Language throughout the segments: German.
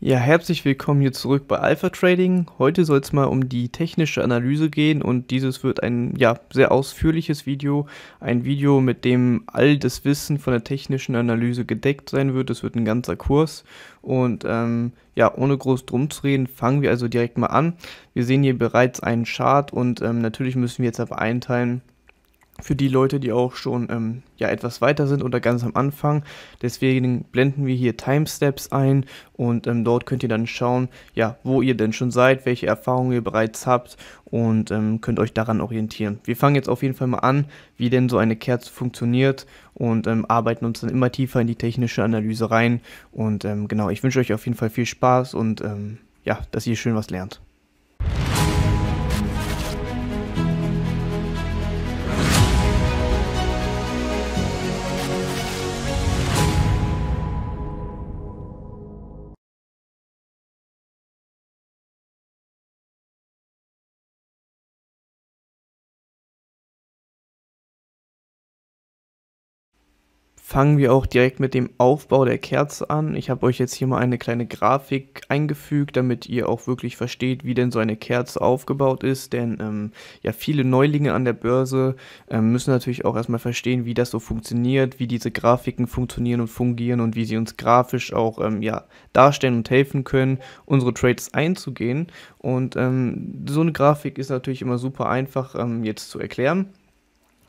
Ja, herzlich willkommen hier zurück bei Alpha Trading. Heute soll es mal um die technische Analyse gehen und dieses wird ein ja, sehr ausführliches Video, ein Video, mit dem all das Wissen von der technischen Analyse gedeckt sein wird. Es wird ein ganzer Kurs und ähm, ja, ohne groß drum zu reden, fangen wir also direkt mal an. Wir sehen hier bereits einen Chart und ähm, natürlich müssen wir jetzt aber einteilen, für die Leute, die auch schon ähm, ja, etwas weiter sind oder ganz am Anfang. Deswegen blenden wir hier Timesteps ein und ähm, dort könnt ihr dann schauen, ja, wo ihr denn schon seid, welche Erfahrungen ihr bereits habt und ähm, könnt euch daran orientieren. Wir fangen jetzt auf jeden Fall mal an, wie denn so eine Kerze funktioniert und ähm, arbeiten uns dann immer tiefer in die technische Analyse rein. Und ähm, genau, ich wünsche euch auf jeden Fall viel Spaß und ähm, ja, dass ihr schön was lernt. fangen wir auch direkt mit dem Aufbau der Kerze an. Ich habe euch jetzt hier mal eine kleine Grafik eingefügt, damit ihr auch wirklich versteht, wie denn so eine Kerze aufgebaut ist. Denn ähm, ja, viele Neulinge an der Börse ähm, müssen natürlich auch erstmal verstehen, wie das so funktioniert, wie diese Grafiken funktionieren und fungieren und wie sie uns grafisch auch ähm, ja, darstellen und helfen können, unsere Trades einzugehen. Und ähm, so eine Grafik ist natürlich immer super einfach ähm, jetzt zu erklären.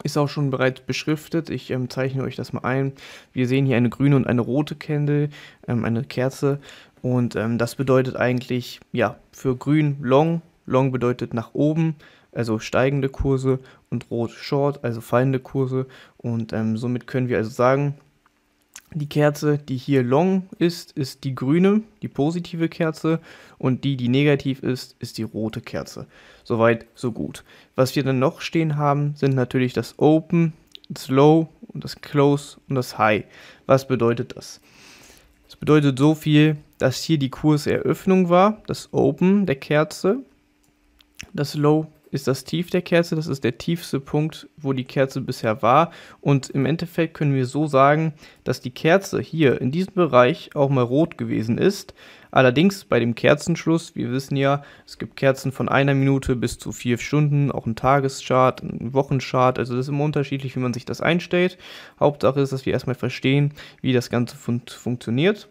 Ist auch schon bereits beschriftet. Ich ähm, zeichne euch das mal ein. Wir sehen hier eine grüne und eine rote Candle, ähm, eine Kerze. Und ähm, das bedeutet eigentlich, ja, für grün long. Long bedeutet nach oben, also steigende Kurse. Und rot short, also fallende Kurse. Und ähm, somit können wir also sagen, die Kerze, die hier long ist, ist die grüne, die positive Kerze und die, die negativ ist, ist die rote Kerze. Soweit, so gut. Was wir dann noch stehen haben, sind natürlich das Open, das Low und das Close und das High. Was bedeutet das? Das bedeutet so viel, dass hier die Kurseröffnung war, das Open der Kerze, das Low ist das Tief der Kerze, das ist der tiefste Punkt, wo die Kerze bisher war. Und im Endeffekt können wir so sagen, dass die Kerze hier in diesem Bereich auch mal rot gewesen ist. Allerdings bei dem Kerzenschluss, wir wissen ja, es gibt Kerzen von einer Minute bis zu vier Stunden, auch ein Tageschart, ein Wochenchart, also das ist immer unterschiedlich, wie man sich das einstellt. Hauptsache ist, dass wir erstmal verstehen, wie das Ganze fun funktioniert.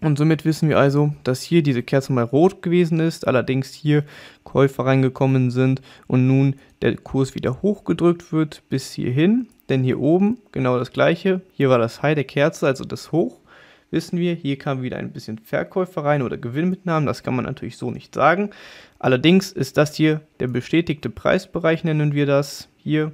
Und somit wissen wir also, dass hier diese Kerze mal rot gewesen ist, allerdings hier Käufer reingekommen sind und nun der Kurs wieder hochgedrückt wird bis hierhin. Denn hier oben genau das gleiche. Hier war das High der Kerze, also das Hoch. Wissen wir, hier kam wieder ein bisschen Verkäufer rein oder Gewinnmitnahmen. Das kann man natürlich so nicht sagen. Allerdings ist das hier der bestätigte Preisbereich, nennen wir das hier.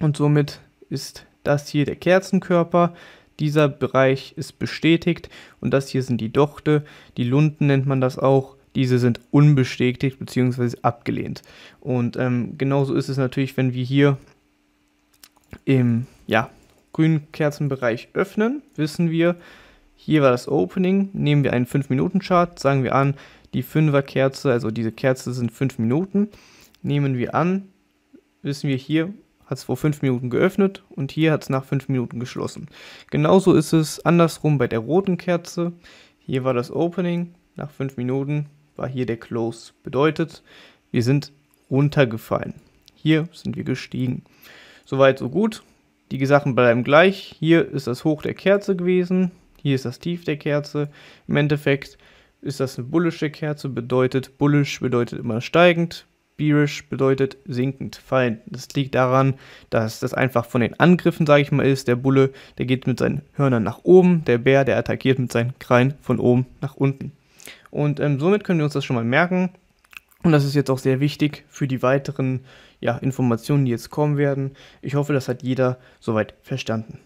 Und somit ist das hier der Kerzenkörper. Dieser Bereich ist bestätigt und das hier sind die Dochte, die Lunden nennt man das auch. Diese sind unbestätigt bzw. abgelehnt. Und ähm, genauso ist es natürlich, wenn wir hier im ja, grünen Kerzenbereich öffnen, wissen wir, hier war das Opening, nehmen wir einen 5-Minuten-Chart, sagen wir an, die 5er-Kerze, also diese Kerze sind 5 Minuten, nehmen wir an, wissen wir hier, hat es vor 5 Minuten geöffnet und hier hat es nach 5 Minuten geschlossen. Genauso ist es andersrum bei der roten Kerze. Hier war das Opening, nach 5 Minuten war hier der Close. Bedeutet, wir sind runtergefallen. Hier sind wir gestiegen. Soweit, so gut. Die Sachen bleiben gleich. Hier ist das Hoch der Kerze gewesen. Hier ist das Tief der Kerze. Im Endeffekt ist das eine bullische Kerze, bedeutet bullisch bedeutet immer steigend, bearish bedeutet sinkend, fallend. Das liegt daran, dass das einfach von den Angriffen, sage ich mal, ist. Der Bulle, der geht mit seinen Hörnern nach oben, der Bär, der attackiert mit seinen Krallen von oben nach unten. Und ähm, somit können wir uns das schon mal merken. Und das ist jetzt auch sehr wichtig für die weiteren ja, Informationen, die jetzt kommen werden. Ich hoffe, das hat jeder soweit verstanden.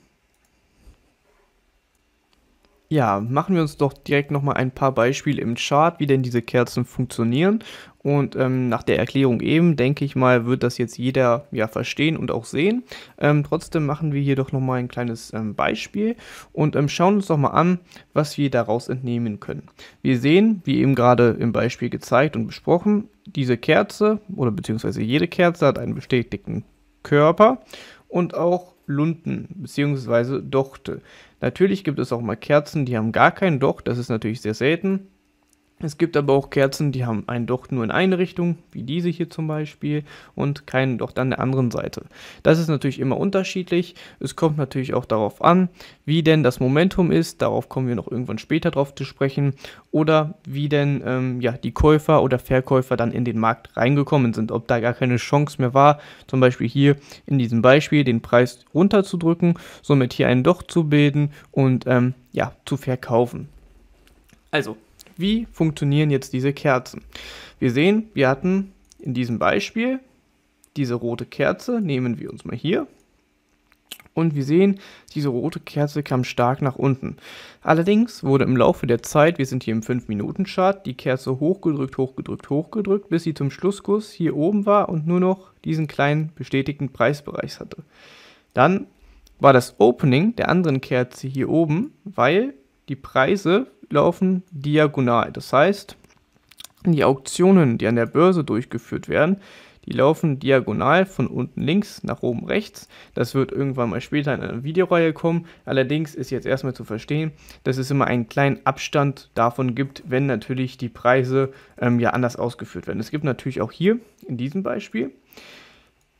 Ja, machen wir uns doch direkt nochmal ein paar Beispiele im Chart, wie denn diese Kerzen funktionieren. Und ähm, nach der Erklärung eben, denke ich mal, wird das jetzt jeder ja verstehen und auch sehen. Ähm, trotzdem machen wir hier doch nochmal ein kleines ähm, Beispiel und ähm, schauen uns doch mal an, was wir daraus entnehmen können. Wir sehen, wie eben gerade im Beispiel gezeigt und besprochen, diese Kerze oder beziehungsweise jede Kerze hat einen bestätigten Körper und auch Lunden beziehungsweise Dochte. Natürlich gibt es auch mal Kerzen, die haben gar keinen Docht, das ist natürlich sehr selten es gibt aber auch Kerzen, die haben einen Docht nur in eine Richtung, wie diese hier zum Beispiel, und keinen Docht an der anderen Seite. Das ist natürlich immer unterschiedlich. Es kommt natürlich auch darauf an, wie denn das Momentum ist, darauf kommen wir noch irgendwann später drauf zu sprechen, oder wie denn ähm, ja, die Käufer oder Verkäufer dann in den Markt reingekommen sind, ob da gar keine Chance mehr war, zum Beispiel hier in diesem Beispiel den Preis runterzudrücken, somit hier einen Docht zu bilden und ähm, ja, zu verkaufen. Also, wie funktionieren jetzt diese Kerzen? Wir sehen, wir hatten in diesem Beispiel diese rote Kerze, nehmen wir uns mal hier. Und wir sehen, diese rote Kerze kam stark nach unten. Allerdings wurde im Laufe der Zeit, wir sind hier im 5-Minuten-Chart, die Kerze hochgedrückt, hochgedrückt, hochgedrückt, bis sie zum Schlusskurs hier oben war und nur noch diesen kleinen bestätigten Preisbereich hatte. Dann war das Opening der anderen Kerze hier oben, weil die Preise laufen diagonal. Das heißt, die Auktionen, die an der Börse durchgeführt werden, die laufen diagonal von unten links nach oben rechts. Das wird irgendwann mal später in einer Videoreihe kommen. Allerdings ist jetzt erstmal zu verstehen, dass es immer einen kleinen Abstand davon gibt, wenn natürlich die Preise ähm, ja anders ausgeführt werden. Es gibt natürlich auch hier in diesem Beispiel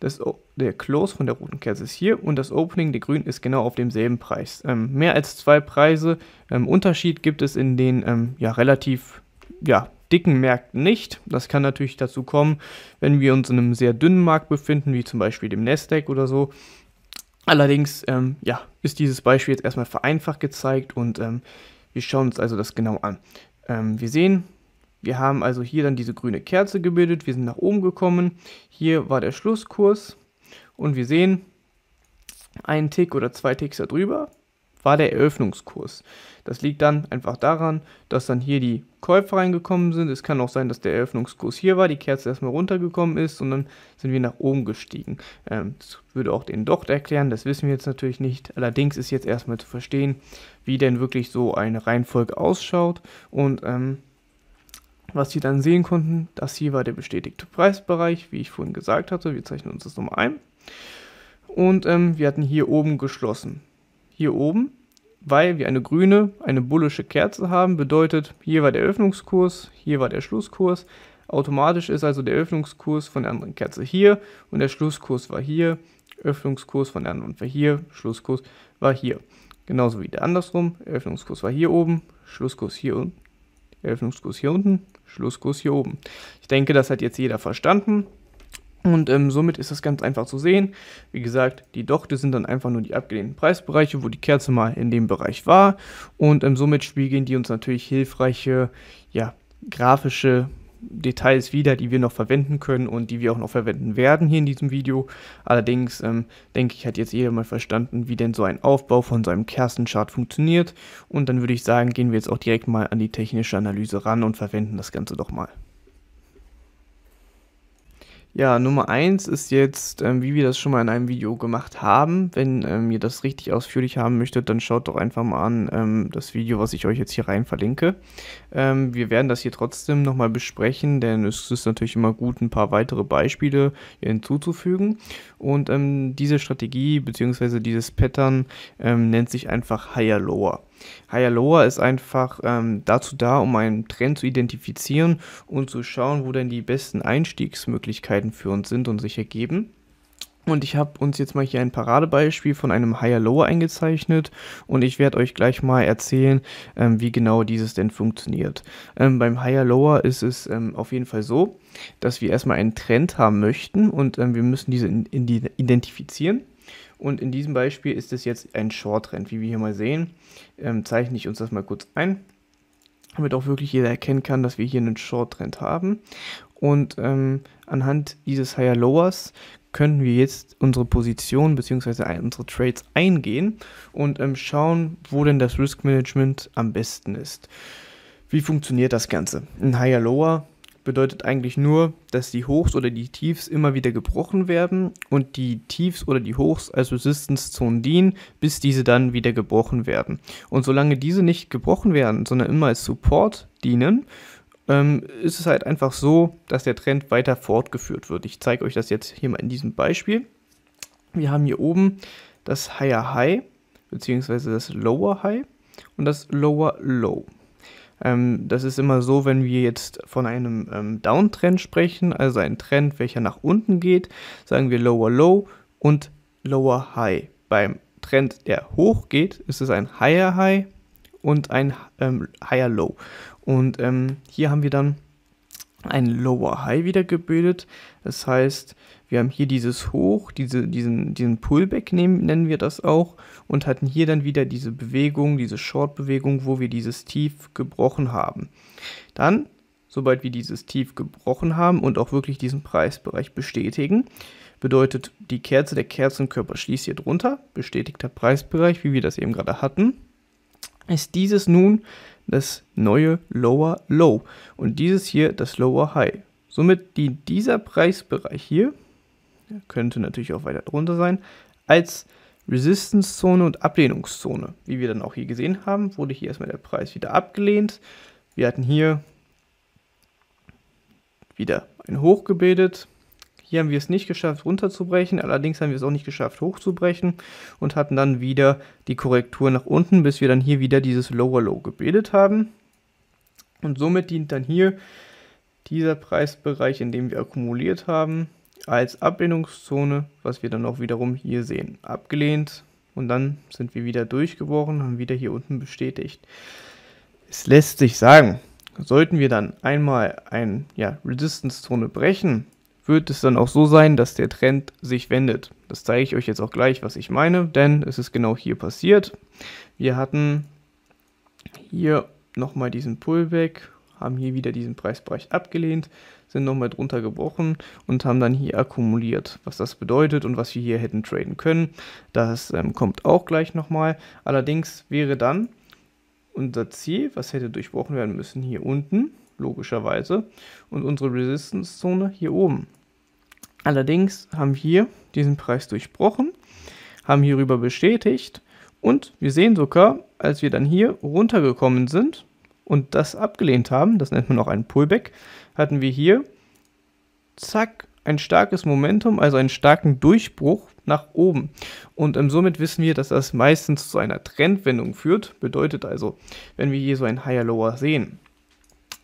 das, der Close von der roten Kerze ist hier und das Opening der grünen ist genau auf demselben Preis. Ähm, mehr als zwei Preise ähm, Unterschied gibt es in den ähm, ja, relativ ja, dicken Märkten nicht. Das kann natürlich dazu kommen, wenn wir uns in einem sehr dünnen Markt befinden, wie zum Beispiel dem Nasdaq oder so. Allerdings ähm, ja, ist dieses Beispiel jetzt erstmal vereinfacht gezeigt und ähm, wir schauen uns also das genau an. Ähm, wir sehen, wir haben also hier dann diese grüne Kerze gebildet, wir sind nach oben gekommen, hier war der Schlusskurs und wir sehen, einen Tick oder zwei Ticks darüber war der Eröffnungskurs. Das liegt dann einfach daran, dass dann hier die Käufer reingekommen sind. Es kann auch sein, dass der Eröffnungskurs hier war, die Kerze erstmal runtergekommen ist und dann sind wir nach oben gestiegen. Ähm, das würde auch den Docht erklären, das wissen wir jetzt natürlich nicht. Allerdings ist jetzt erstmal zu verstehen, wie denn wirklich so eine Reihenfolge ausschaut und ähm, was Sie dann sehen konnten, das hier war der bestätigte Preisbereich, wie ich vorhin gesagt hatte. Wir zeichnen uns das nochmal ein. Und ähm, wir hatten hier oben geschlossen. Hier oben, weil wir eine grüne, eine bullische Kerze haben, bedeutet, hier war der Öffnungskurs, hier war der Schlusskurs. Automatisch ist also der Öffnungskurs von der anderen Kerze hier und der Schlusskurs war hier, Öffnungskurs von der anderen war hier, Schlusskurs war hier. Genauso wie der andersrum, Öffnungskurs war hier oben, Schlusskurs hier unten Eröffnungskurs hier unten, Schlusskurs hier oben. Ich denke, das hat jetzt jeder verstanden. Und ähm, somit ist das ganz einfach zu sehen. Wie gesagt, die Dochte sind dann einfach nur die abgelehnten Preisbereiche, wo die Kerze mal in dem Bereich war. Und ähm, somit spiegeln die uns natürlich hilfreiche, ja, grafische Details wieder, die wir noch verwenden können und die wir auch noch verwenden werden hier in diesem Video. Allerdings ähm, denke ich, hat jetzt jeder mal verstanden, wie denn so ein Aufbau von so einem Kerstenchart funktioniert. Und dann würde ich sagen, gehen wir jetzt auch direkt mal an die technische Analyse ran und verwenden das Ganze doch mal. Ja, Nummer 1 ist jetzt, ähm, wie wir das schon mal in einem Video gemacht haben. Wenn ähm, ihr das richtig ausführlich haben möchtet, dann schaut doch einfach mal an ähm, das Video, was ich euch jetzt hier rein verlinke. Ähm, wir werden das hier trotzdem nochmal besprechen, denn es ist natürlich immer gut, ein paar weitere Beispiele hinzuzufügen. Und ähm, diese Strategie bzw. dieses Pattern ähm, nennt sich einfach Higher Lower. Hayaloa ist einfach ähm, dazu da, um einen Trend zu identifizieren und zu schauen, wo denn die besten Einstiegsmöglichkeiten für uns sind und sich ergeben. Und ich habe uns jetzt mal hier ein Paradebeispiel von einem Higher Lower eingezeichnet und ich werde euch gleich mal erzählen, ähm, wie genau dieses denn funktioniert. Ähm, beim Higher Lower ist es ähm, auf jeden Fall so, dass wir erstmal einen Trend haben möchten und ähm, wir müssen diese in, in die identifizieren. Und in diesem Beispiel ist es jetzt ein Short-Trend, wie wir hier mal sehen. Ähm, zeichne ich uns das mal kurz ein, damit auch wirklich jeder erkennen kann, dass wir hier einen Short-Trend haben. Und ähm, anhand dieses Higher-Lowers können wir jetzt unsere Position bzw. unsere Trades eingehen und ähm, schauen, wo denn das Risk Management am besten ist. Wie funktioniert das Ganze? Ein Higher Lower bedeutet eigentlich nur, dass die Hochs oder die Tiefs immer wieder gebrochen werden und die Tiefs oder die Hochs als Resistance-Zonen dienen, bis diese dann wieder gebrochen werden. Und solange diese nicht gebrochen werden, sondern immer als Support dienen, ähm, ist es halt einfach so, dass der Trend weiter fortgeführt wird. Ich zeige euch das jetzt hier mal in diesem Beispiel. Wir haben hier oben das Higher High, beziehungsweise das Lower High und das Lower Low. Ähm, das ist immer so, wenn wir jetzt von einem ähm, Downtrend sprechen, also ein Trend, welcher nach unten geht, sagen wir Lower Low und Lower High. Beim Trend, der hoch geht, ist es ein Higher High und ein ähm, Higher Low. Und ähm, hier haben wir dann ein Lower High wieder gebildet. Das heißt, wir haben hier dieses Hoch, diese, diesen, diesen Pullback nehmen, nennen wir das auch, und hatten hier dann wieder diese Bewegung, diese Short-Bewegung, wo wir dieses Tief gebrochen haben. Dann, sobald wir dieses Tief gebrochen haben und auch wirklich diesen Preisbereich bestätigen, bedeutet die Kerze, der Kerzenkörper schließt hier drunter, bestätigter Preisbereich, wie wir das eben gerade hatten, ist dieses nun das neue Lower Low und dieses hier das Lower High. Somit dient dieser Preisbereich hier könnte natürlich auch weiter drunter sein, als Resistance-Zone und Ablehnungszone. Wie wir dann auch hier gesehen haben, wurde hier erstmal der Preis wieder abgelehnt. Wir hatten hier wieder ein Hoch gebildet. Hier haben wir es nicht geschafft runterzubrechen, allerdings haben wir es auch nicht geschafft hochzubrechen und hatten dann wieder die Korrektur nach unten, bis wir dann hier wieder dieses Lower Low gebildet haben. Und somit dient dann hier dieser Preisbereich, in dem wir akkumuliert haben, als Ablehnungszone, was wir dann auch wiederum hier sehen. Abgelehnt und dann sind wir wieder durchgebrochen, haben wieder hier unten bestätigt. Es lässt sich sagen, sollten wir dann einmal eine ja, Resistance-Zone brechen, wird es dann auch so sein, dass der Trend sich wendet. Das zeige ich euch jetzt auch gleich, was ich meine, denn es ist genau hier passiert. Wir hatten hier nochmal diesen Pullback haben hier wieder diesen Preisbereich abgelehnt, sind nochmal drunter gebrochen und haben dann hier akkumuliert, was das bedeutet und was wir hier hätten traden können. Das ähm, kommt auch gleich nochmal. Allerdings wäre dann unser Ziel, was hätte durchbrochen werden müssen, hier unten, logischerweise, und unsere Resistance-Zone hier oben. Allerdings haben wir hier diesen Preis durchbrochen, haben hierüber bestätigt und wir sehen sogar, als wir dann hier runtergekommen sind, und das abgelehnt haben, das nennt man auch einen Pullback, hatten wir hier, zack, ein starkes Momentum, also einen starken Durchbruch nach oben. Und ähm, somit wissen wir, dass das meistens zu einer Trendwendung führt. Bedeutet also, wenn wir hier so ein Higher-Lower sehen,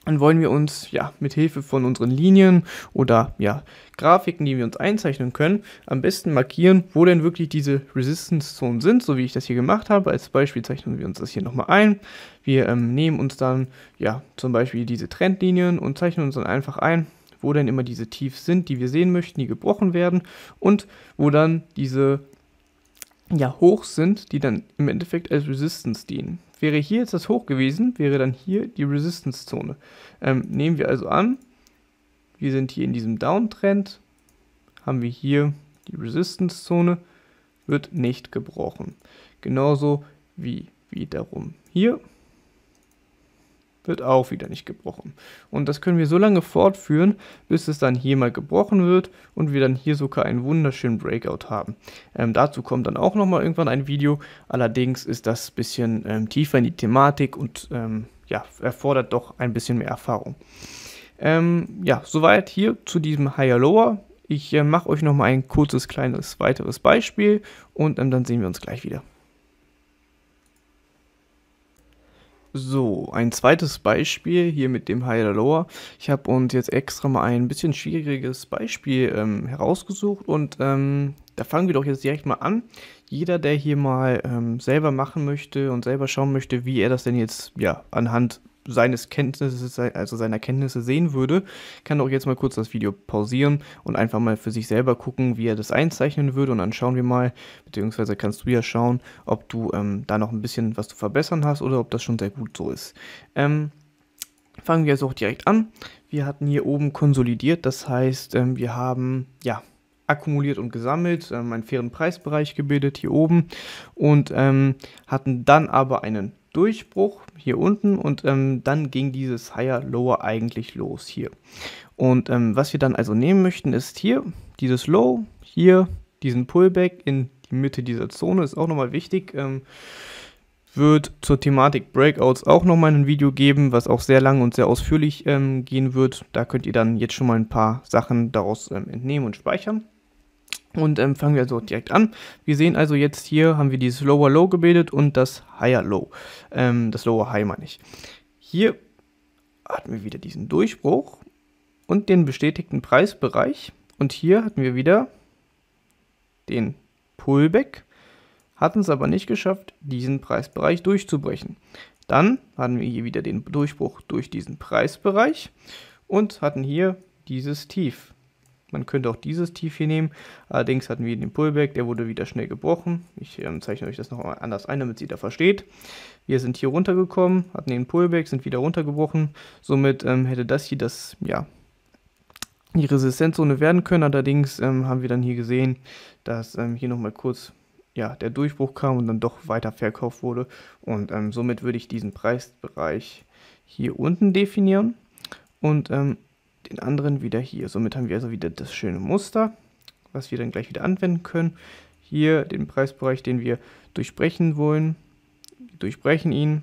dann wollen wir uns ja mit Hilfe von unseren Linien oder ja Grafiken, die wir uns einzeichnen können, am besten markieren, wo denn wirklich diese Resistance Zonen sind, so wie ich das hier gemacht habe. Als Beispiel zeichnen wir uns das hier nochmal ein. Wir ähm, nehmen uns dann ja zum Beispiel diese Trendlinien und zeichnen uns dann einfach ein, wo denn immer diese Tiefs sind, die wir sehen möchten, die gebrochen werden und wo dann diese ja, hoch sind, die dann im Endeffekt als Resistance dienen. Wäre hier jetzt das hoch gewesen, wäre dann hier die Resistance-Zone. Ähm, nehmen wir also an, wir sind hier in diesem Downtrend, haben wir hier die Resistance-Zone, wird nicht gebrochen. Genauso wie wiederum hier wird auch wieder nicht gebrochen. Und das können wir so lange fortführen, bis es dann hier mal gebrochen wird und wir dann hier sogar einen wunderschönen Breakout haben. Ähm, dazu kommt dann auch nochmal irgendwann ein Video, allerdings ist das ein bisschen ähm, tiefer in die Thematik und ähm, ja, erfordert doch ein bisschen mehr Erfahrung. Ähm, ja, soweit hier zu diesem Higher Lower. Ich äh, mache euch nochmal ein kurzes, kleines, weiteres Beispiel und ähm, dann sehen wir uns gleich wieder. So, ein zweites Beispiel hier mit dem High oder Lower. Ich habe uns jetzt extra mal ein bisschen schwieriges Beispiel ähm, herausgesucht und ähm, da fangen wir doch jetzt direkt mal an. Jeder, der hier mal ähm, selber machen möchte und selber schauen möchte, wie er das denn jetzt ja anhand seines Kenntnisses, also seiner Kenntnisse sehen würde, kann auch jetzt mal kurz das Video pausieren und einfach mal für sich selber gucken, wie er das einzeichnen würde und dann schauen wir mal, beziehungsweise kannst du ja schauen, ob du ähm, da noch ein bisschen was zu verbessern hast oder ob das schon sehr gut so ist. Ähm, fangen wir also auch direkt an. Wir hatten hier oben konsolidiert, das heißt, ähm, wir haben, ja, akkumuliert und gesammelt, ähm, einen fairen Preisbereich gebildet hier oben und ähm, hatten dann aber einen Durchbruch hier unten und ähm, dann ging dieses Higher Lower eigentlich los hier. Und ähm, was wir dann also nehmen möchten ist hier dieses Low, hier diesen Pullback in die Mitte dieser Zone, ist auch nochmal wichtig. Ähm, wird zur Thematik Breakouts auch nochmal ein Video geben, was auch sehr lang und sehr ausführlich ähm, gehen wird. Da könnt ihr dann jetzt schon mal ein paar Sachen daraus ähm, entnehmen und speichern. Und ähm, fangen wir also direkt an. Wir sehen also jetzt hier haben wir dieses Lower Low gebildet und das Higher Low. Ähm, das Lower High meine ich. Hier hatten wir wieder diesen Durchbruch und den bestätigten Preisbereich. Und hier hatten wir wieder den Pullback, hatten es aber nicht geschafft, diesen Preisbereich durchzubrechen. Dann hatten wir hier wieder den Durchbruch durch diesen Preisbereich und hatten hier dieses Tief. Man könnte auch dieses Tief hier nehmen. Allerdings hatten wir den Pullback, der wurde wieder schnell gebrochen. Ich ähm, zeichne euch das noch mal anders ein, damit ihr da versteht. Wir sind hier runtergekommen, hatten den Pullback, sind wieder runtergebrochen. Somit ähm, hätte das hier das, ja, die Resistenzzone werden können. Allerdings ähm, haben wir dann hier gesehen, dass ähm, hier nochmal kurz ja, der Durchbruch kam und dann doch weiter verkauft wurde. Und ähm, somit würde ich diesen Preisbereich hier unten definieren. Und ähm, den anderen wieder hier. Somit haben wir also wieder das schöne Muster, was wir dann gleich wieder anwenden können. Hier den Preisbereich, den wir durchbrechen wollen. Wir durchbrechen ihn,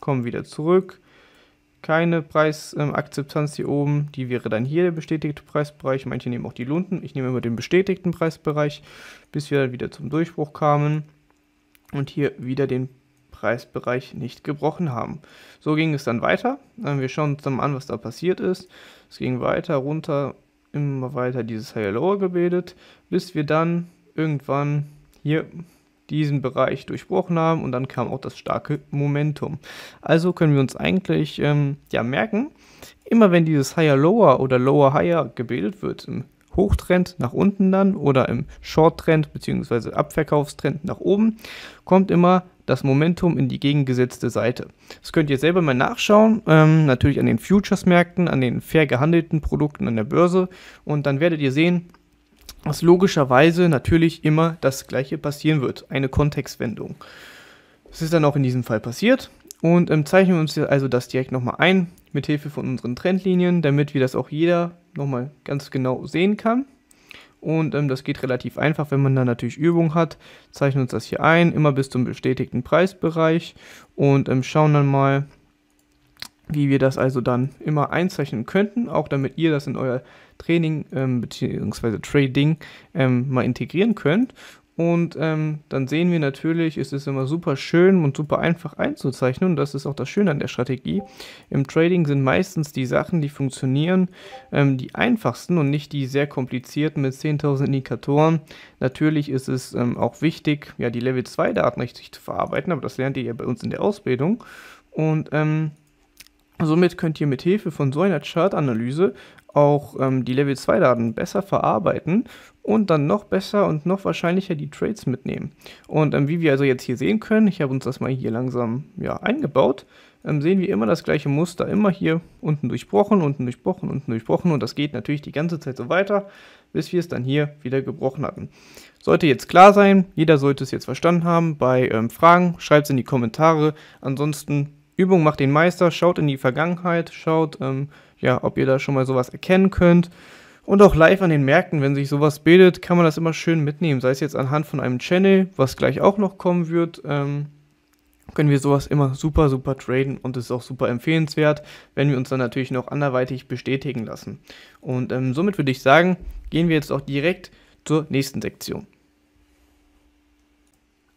kommen wieder zurück. Keine Preisakzeptanz ähm, hier oben, die wäre dann hier der bestätigte Preisbereich. Manche nehmen auch die Lunden. Ich nehme immer den bestätigten Preisbereich, bis wir dann wieder zum Durchbruch kamen. Und hier wieder den Preisbereich nicht gebrochen haben. So ging es dann weiter. Wir schauen uns dann mal an, was da passiert ist. Es ging weiter runter, immer weiter dieses Higher-Lower gebildet, bis wir dann irgendwann hier diesen Bereich durchbrochen haben und dann kam auch das starke Momentum. Also können wir uns eigentlich ähm, ja merken, immer wenn dieses Higher Lower oder Lower Higher gebildet wird im Hochtrend nach unten dann oder im Shorttrend bzw. Abverkaufstrend nach oben, kommt immer das Momentum in die gegengesetzte Seite. Das könnt ihr selber mal nachschauen, ähm, natürlich an den Futures-Märkten, an den fair gehandelten Produkten an der Börse und dann werdet ihr sehen, dass logischerweise natürlich immer das gleiche passieren wird, eine Kontextwendung. Das ist dann auch in diesem Fall passiert und ähm, zeichnen wir uns also das direkt nochmal ein, mit Hilfe von unseren Trendlinien, damit wir das auch jeder nochmal ganz genau sehen kann. Und ähm, das geht relativ einfach, wenn man da natürlich Übung hat. Zeichnen uns das hier ein, immer bis zum bestätigten Preisbereich und ähm, schauen dann mal, wie wir das also dann immer einzeichnen könnten, auch damit ihr das in euer Training ähm, bzw. Trading ähm, mal integrieren könnt. Und ähm, dann sehen wir natürlich, es ist immer super schön und super einfach einzuzeichnen. Und das ist auch das Schöne an der Strategie. Im Trading sind meistens die Sachen, die funktionieren, ähm, die einfachsten und nicht die sehr komplizierten mit 10.000 Indikatoren. Natürlich ist es ähm, auch wichtig, ja, die Level 2 Daten richtig zu verarbeiten, aber das lernt ihr ja bei uns in der Ausbildung. Und ähm, Somit könnt ihr mit Hilfe von so einer Chart-Analyse auch ähm, die Level 2-Daten besser verarbeiten und dann noch besser und noch wahrscheinlicher die Trades mitnehmen. Und ähm, wie wir also jetzt hier sehen können, ich habe uns das mal hier langsam ja, eingebaut, ähm, sehen wir immer das gleiche Muster, immer hier unten durchbrochen, unten durchbrochen, unten durchbrochen und das geht natürlich die ganze Zeit so weiter, bis wir es dann hier wieder gebrochen hatten. Sollte jetzt klar sein, jeder sollte es jetzt verstanden haben. Bei ähm, Fragen schreibt es in die Kommentare. Ansonsten Übung macht den Meister, schaut in die Vergangenheit, schaut, ähm, ja, ob ihr da schon mal sowas erkennen könnt. Und auch live an den Märkten, wenn sich sowas bildet, kann man das immer schön mitnehmen. Sei es jetzt anhand von einem Channel, was gleich auch noch kommen wird, ähm, können wir sowas immer super, super traden und ist auch super empfehlenswert, wenn wir uns dann natürlich noch anderweitig bestätigen lassen. Und ähm, somit würde ich sagen, gehen wir jetzt auch direkt zur nächsten Sektion.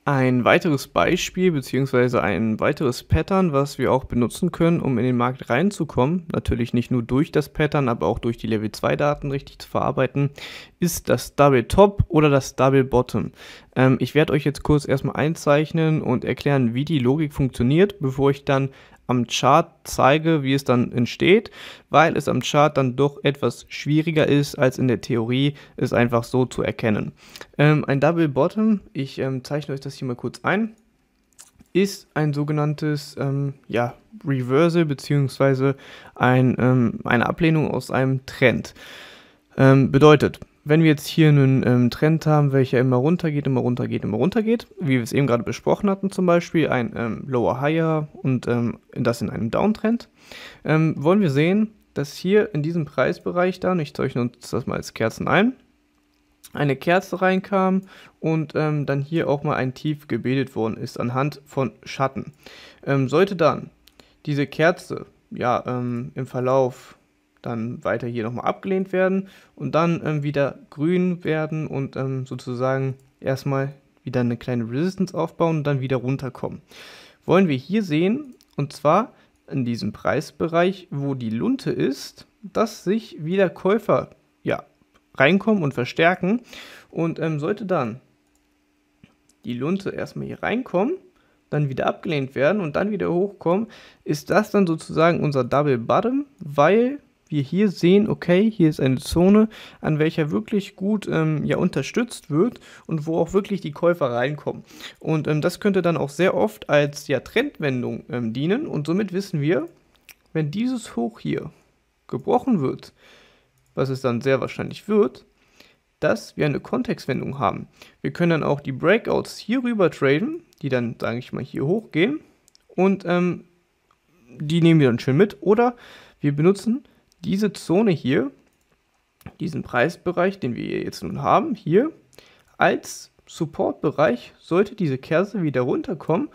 Ein weiteres Beispiel bzw. ein weiteres Pattern, was wir auch benutzen können, um in den Markt reinzukommen, natürlich nicht nur durch das Pattern, aber auch durch die Level 2 Daten richtig zu verarbeiten, ist das Double Top oder das Double Bottom. Ähm, ich werde euch jetzt kurz erstmal einzeichnen und erklären, wie die Logik funktioniert, bevor ich dann am Chart zeige, wie es dann entsteht, weil es am Chart dann doch etwas schwieriger ist, als in der Theorie es einfach so zu erkennen. Ähm, ein Double Bottom, ich ähm, zeichne euch das hier mal kurz ein, ist ein sogenanntes ähm, ja, Reversal bzw. ein, ähm, eine Ablehnung aus einem Trend. Ähm, bedeutet, wenn wir jetzt hier einen ähm, Trend haben, welcher immer runtergeht, immer runtergeht, immer runtergeht, wie wir es eben gerade besprochen hatten zum Beispiel, ein ähm, Lower Higher und ähm, das in einem Downtrend, ähm, wollen wir sehen, dass hier in diesem Preisbereich dann, ich zeichne uns das mal als Kerzen ein, eine Kerze reinkam und ähm, dann hier auch mal ein Tief gebildet worden ist anhand von Schatten. Ähm, sollte dann diese Kerze ja im Verlauf dann weiter hier nochmal abgelehnt werden und dann ähm, wieder grün werden und ähm, sozusagen erstmal wieder eine kleine Resistance aufbauen und dann wieder runterkommen. Wollen wir hier sehen, und zwar in diesem Preisbereich, wo die Lunte ist, dass sich wieder Käufer ja, reinkommen und verstärken. Und ähm, sollte dann die Lunte erstmal hier reinkommen, dann wieder abgelehnt werden und dann wieder hochkommen, ist das dann sozusagen unser Double Bottom, weil wir hier sehen, okay, hier ist eine Zone, an welcher wirklich gut ähm, ja, unterstützt wird und wo auch wirklich die Käufer reinkommen. Und ähm, das könnte dann auch sehr oft als ja, Trendwendung ähm, dienen. Und somit wissen wir, wenn dieses Hoch hier gebrochen wird, was es dann sehr wahrscheinlich wird, dass wir eine Kontextwendung haben. Wir können dann auch die Breakouts hier rüber traden, die dann, sage ich mal, hier hochgehen und ähm, die nehmen wir dann schön mit oder wir benutzen diese Zone hier, diesen Preisbereich, den wir jetzt nun haben, hier als Supportbereich sollte diese Kerze wieder runterkommen,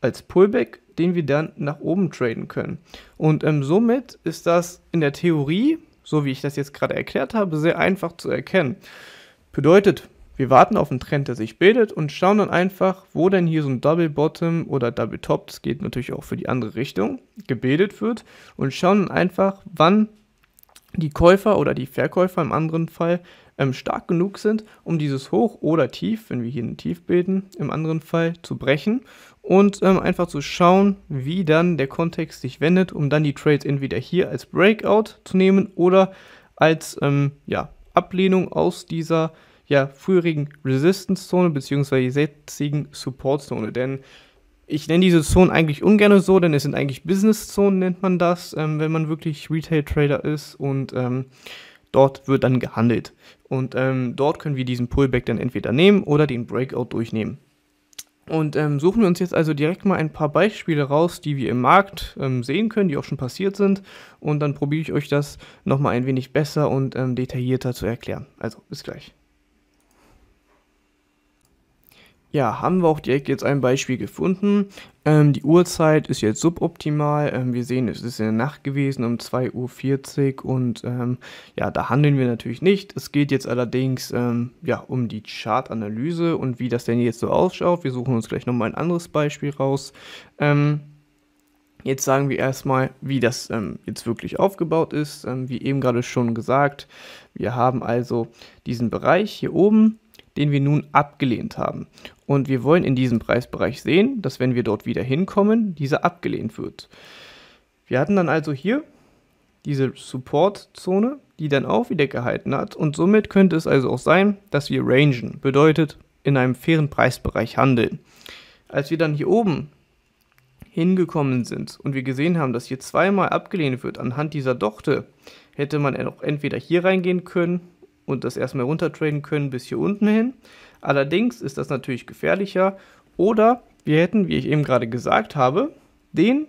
als Pullback, den wir dann nach oben traden können. Und ähm, somit ist das in der Theorie, so wie ich das jetzt gerade erklärt habe, sehr einfach zu erkennen. Bedeutet, wir warten auf einen Trend, der sich bildet und schauen dann einfach, wo denn hier so ein Double Bottom oder Double Top, das geht natürlich auch für die andere Richtung, gebildet wird und schauen dann einfach, wann die Käufer oder die Verkäufer im anderen Fall ähm, stark genug sind, um dieses Hoch oder Tief, wenn wir hier ein Tief bilden, im anderen Fall zu brechen und ähm, einfach zu schauen, wie dann der Kontext sich wendet, um dann die Trades entweder hier als Breakout zu nehmen oder als ähm, ja, Ablehnung aus dieser ja, früherigen Resistance-Zone bzw. jetzigen Support-Zone. Denn ich nenne diese Zone eigentlich ungern so, denn es sind eigentlich Business-Zonen, nennt man das, ähm, wenn man wirklich Retail-Trader ist und ähm, dort wird dann gehandelt. Und ähm, dort können wir diesen Pullback dann entweder nehmen oder den Breakout durchnehmen. Und ähm, suchen wir uns jetzt also direkt mal ein paar Beispiele raus, die wir im Markt ähm, sehen können, die auch schon passiert sind. Und dann probiere ich euch das nochmal ein wenig besser und ähm, detaillierter zu erklären. Also bis gleich. Ja, haben wir auch direkt jetzt ein Beispiel gefunden. Ähm, die Uhrzeit ist jetzt suboptimal. Ähm, wir sehen, es ist in der Nacht gewesen um 2.40 Uhr und ähm, ja, da handeln wir natürlich nicht. Es geht jetzt allerdings ähm, ja, um die Chartanalyse und wie das denn jetzt so ausschaut. Wir suchen uns gleich nochmal ein anderes Beispiel raus. Ähm, jetzt sagen wir erstmal, wie das ähm, jetzt wirklich aufgebaut ist. Ähm, wie eben gerade schon gesagt, wir haben also diesen Bereich hier oben den wir nun abgelehnt haben. Und wir wollen in diesem Preisbereich sehen, dass wenn wir dort wieder hinkommen, dieser abgelehnt wird. Wir hatten dann also hier diese Support-Zone, die dann auch wieder gehalten hat. Und somit könnte es also auch sein, dass wir rangen, bedeutet in einem fairen Preisbereich handeln. Als wir dann hier oben hingekommen sind und wir gesehen haben, dass hier zweimal abgelehnt wird anhand dieser Dochte, hätte man auch entweder hier reingehen können und das erstmal runtertraden können bis hier unten hin. Allerdings ist das natürlich gefährlicher. Oder wir hätten, wie ich eben gerade gesagt habe, den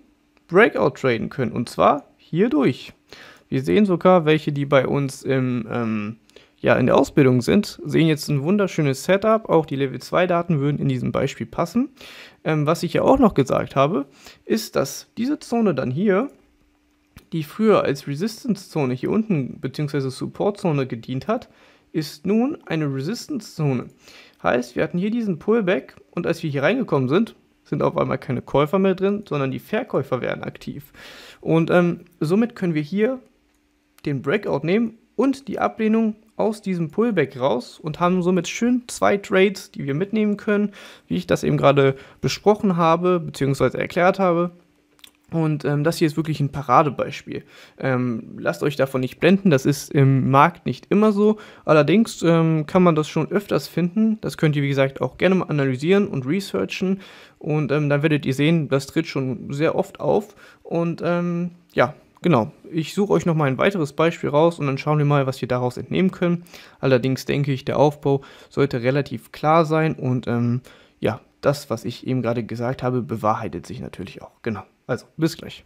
Breakout traden können. Und zwar hier durch. Wir sehen sogar welche, die bei uns im, ähm, ja, in der Ausbildung sind, sehen jetzt ein wunderschönes Setup. Auch die Level 2 Daten würden in diesem Beispiel passen. Ähm, was ich ja auch noch gesagt habe, ist, dass diese Zone dann hier die früher als Resistance-Zone hier unten bzw. Support-Zone gedient hat, ist nun eine Resistance-Zone. Heißt, wir hatten hier diesen Pullback und als wir hier reingekommen sind, sind auf einmal keine Käufer mehr drin, sondern die Verkäufer werden aktiv. Und ähm, somit können wir hier den Breakout nehmen und die Ablehnung aus diesem Pullback raus und haben somit schön zwei Trades, die wir mitnehmen können, wie ich das eben gerade besprochen habe bzw. erklärt habe. Und ähm, das hier ist wirklich ein Paradebeispiel. Ähm, lasst euch davon nicht blenden, das ist im Markt nicht immer so. Allerdings ähm, kann man das schon öfters finden. Das könnt ihr, wie gesagt, auch gerne mal analysieren und researchen. Und ähm, dann werdet ihr sehen, das tritt schon sehr oft auf. Und ähm, ja, genau. Ich suche euch nochmal ein weiteres Beispiel raus und dann schauen wir mal, was wir daraus entnehmen können. Allerdings denke ich, der Aufbau sollte relativ klar sein. Und ähm, ja, das, was ich eben gerade gesagt habe, bewahrheitet sich natürlich auch. Genau. Also, bis gleich.